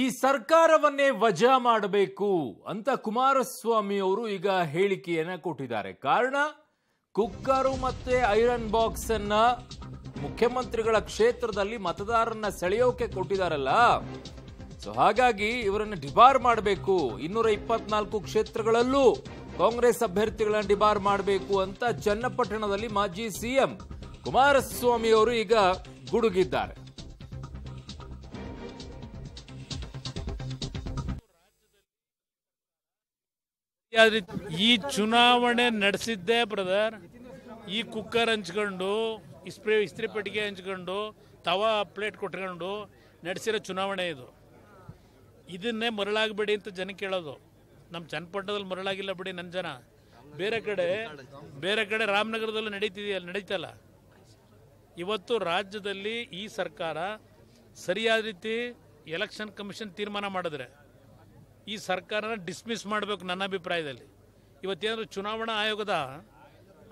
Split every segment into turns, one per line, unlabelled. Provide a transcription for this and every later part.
ಈ ಸರ್ಕಾರವನ್ನೇ ವಜಾ ಮಾಡಬೇಕು ಅಂತ ಕುಮಾರಸ್ವಾಮಿ ಅವರು ಈಗ ಹೇಳಿಕೆಯನ್ನ ಕೊಟ್ಟಿದ್ದಾರೆ ಕಾರಣ ಕುಕ್ಕರು ಮತ್ತೆ ಐರನ್ ಬಾಕ್ಸ್ ಅನ್ನ ಮುಖ್ಯಮಂತ್ರಿಗಳ ಕ್ಷೇತ್ರದಲ್ಲಿ ಮತದಾರರನ್ನ ಸೆಳೆಯೋಕೆ ಕೊಟ್ಟಿದಾರಲ್ಲ ಸೊ ಹಾಗಾಗಿ ಇವರನ್ನ ಡಿಬಾರ್ ಮಾಡಬೇಕು ಇನ್ನೂರ ಇಪ್ಪತ್ನಾಲ್ಕು ಕ್ಷೇತ್ರಗಳಲ್ಲೂ ಕಾಂಗ್ರೆಸ್ ಅಭ್ಯರ್ಥಿಗಳನ್ನ ಡಿಬಾರ್ ಮಾಡಬೇಕು ಅಂತ ಚನ್ನಪಟ್ಟಣದಲ್ಲಿ ಮಾಜಿ ಸಿಎಂ ಕುಮಾರಸ್ವಾಮಿ ಅವರು ಈಗ ಗುಡುಗಿದ್ದಾರೆ
ಈ ಚುನಾವಣೆ ನಡೆಸಿದ್ದೇ ಬ್ರದರ್ ಈ ಕುಕ್ಕರ್ ಹಂಚ್ಕೊಂಡು ಇಸ್ತ್ರಿ ಇಸ್ತ್ರಿ ಪೆಟ್ಟಿಗೆ ಹಂಚ್ಕೊಂಡು ತವಾ ಪ್ಲೇಟ್ ಕೊಟ್ಕೊಂಡು ನಡೆಸಿರೋ ಚುನಾವಣೆ ಇದು ಇದನ್ನೇ ಮರಳಾಗಬೇಡಿ ಅಂತ ಜನ ಕೇಳೋದು ನಮ್ಮ ಚನ್ನಪಟ್ಟಣದಲ್ಲಿ ಮರಳಾಗಿಲ್ಲ ಬಿಡಿ ನನ್ನ ಜನ ಬೇರೆ ಕಡೆ ಬೇರೆ ಕಡೆ ರಾಮನಗರದಲ್ಲೂ ನಡೀತಿದೆಯಲ್ಲ ನಡೀತಲ್ಲ ಇವತ್ತು ರಾಜ್ಯದಲ್ಲಿ ಈ ಸರ್ಕಾರ ಸರಿಯಾದ ರೀತಿ ಎಲೆಕ್ಷನ್ ಕಮಿಷನ್ ತೀರ್ಮಾನ ಮಾಡಿದ್ರೆ ಈ ಸರ್ಕಾರನ ಡಿಸ್ಮಿಸ್ ಮಾಡಬೇಕು ನನ್ನ ಅಭಿಪ್ರಾಯದಲ್ಲಿ ಇವತ್ತೇನಾದರೂ ಚುನಾವಣಾ ಆಯೋಗದ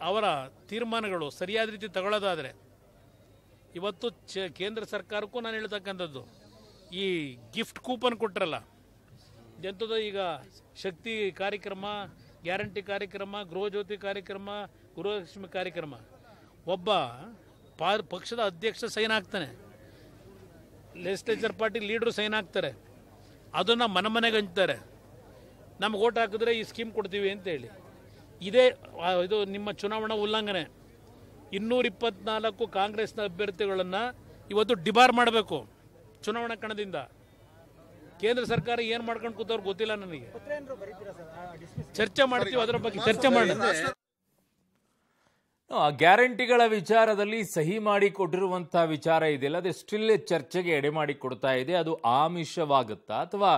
ಅವರ ತೀರ್ಮಾನಗಳು ಸರಿಯಾದ ರೀತಿ ತಗೊಳ್ಳೋದಾದರೆ ಇವತ್ತು ಚ ಕೇಂದ್ರ ಸರ್ಕಾರಕ್ಕೂ ನಾನು ಹೇಳ್ತಕ್ಕಂಥದ್ದು ಈ ಗಿಫ್ಟ್ ಕೂಪನ್ ಕೊಟ್ಟರಲ್ಲ ಎಂಥದ್ದು ಈಗ ಶಕ್ತಿ ಕಾರ್ಯಕ್ರಮ ಗ್ಯಾರಂಟಿ ಕಾರ್ಯಕ್ರಮ ಗೃಹಜ್ಯೋತಿ ಕಾರ್ಯಕ್ರಮ ಗೃಹಲಕ್ಷ್ಮಿ ಕಾರ್ಯಕ್ರಮ ಒಬ್ಬ ಪಾ ಪಕ್ಷದ ಅಧ್ಯಕ್ಷ ಸೈನ್ ಆಗ್ತಾನೆ ಲೆಜಿಸ್ಲೇಚರ್ ಪಾರ್ಟಿ ಲೀಡ್ರು ಸೈನ್ ಆಗ್ತಾರೆ ಅದನ್ನು ಮನೆ ಮನೆಗೆ ಹಂಚ್ತಾರೆ ನಮ್ಗೆ ಓಟ್ ಹಾಕಿದ್ರೆ ಈ ಸ್ಕೀಮ್ ಕೊಡ್ತೀವಿ ಅಂತೇಳಿ ಇದೇ ಇದು ನಿಮ್ಮ ಚುನಾವಣಾ ಉಲ್ಲಂಘನೆ ಇನ್ನೂರಿಪ್ಪತ್ನಾಲ್ಕು ಕಾಂಗ್ರೆಸ್ನ ಅಭ್ಯರ್ಥಿಗಳನ್ನು ಇವತ್ತು ಡಿಬಾರ್ ಮಾಡಬೇಕು ಚುನಾವಣಾ ಕಣದಿಂದ ಕೇಂದ್ರ ಸರ್ಕಾರ ಏನು ಮಾಡ್ಕೊಂಡು ಕೂತವ್ರು ಗೊತ್ತಿಲ್ಲ ನನಗೆ ಚರ್ಚೆ ಮಾಡ್ತೀವಿ ಅದರ ಬಗ್ಗೆ ಚರ್ಚೆ ಮಾಡಿದ್ರೆ
ಆ ಗ್ಯಾರಂಟಿಗಳ ವಿಚಾರದಲ್ಲಿ ಸಹಿ ಮಾಡಿ ಕೊಟ್ಟಿರುವಂತಹ ವಿಚಾರ ಇದೆಯಲ್ಲ ಅದೇ ಸ್ಟಿಲ್ ಚರ್ಚೆಗೆ ಎಡೆ ಮಾಡಿ ಕೊಡ್ತಾ ಇದೆ ಅದು ಆಮಿಷವಾಗುತ್ತಾ ಅಥವಾ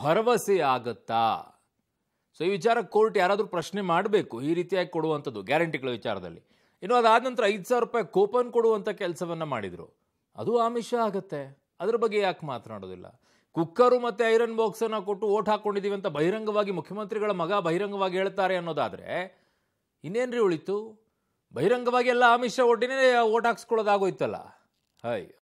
ಭರವಸೆ ಆಗತ್ತಾ ಸೊ ಈ ವಿಚಾರ ಕೋರ್ಟ್ ಯಾರಾದರೂ ಪ್ರಶ್ನೆ ಮಾಡಬೇಕು ಈ ರೀತಿಯಾಗಿ ಕೊಡುವಂಥದ್ದು ಗ್ಯಾರಂಟಿಗಳ ವಿಚಾರದಲ್ಲಿ ಇನ್ನು ಅದಾದ ನಂತರ ಐದು ಸಾವಿರ ರೂಪಾಯಿ ಕೂಪನ್ ಕೊಡುವಂಥ ಕೆಲಸವನ್ನು ಮಾಡಿದರು ಅದು ಆಮಿಷ ಆಗುತ್ತೆ ಅದ್ರ ಬಗ್ಗೆ ಯಾಕೆ ಮಾತನಾಡೋದಿಲ್ಲ ಕುಕ್ಕರು ಮತ್ತು ಐರನ್ ಬಾಕ್ಸನ್ನು ಕೊಟ್ಟು ಓಟ್ ಹಾಕ್ಕೊಂಡಿದ್ದೀವಿ ಅಂತ ಬಹಿರಂಗವಾಗಿ ಮುಖ್ಯಮಂತ್ರಿಗಳ ಮಗ ಬಹಿರಂಗವಾಗಿ ಹೇಳ್ತಾರೆ ಅನ್ನೋದಾದರೆ ರೀ ಉಳಿತು ಬಹಿರಂಗವಾಗಿ ಎಲ್ಲ ಶಾ ಒಡ್ಡಿನೇ ಓಟ್ ಹಾಕ್ಸ್ಕೊಳ್ಳೋದಾಗೋಯ್ತಲ್ಲ ಹಾಯ್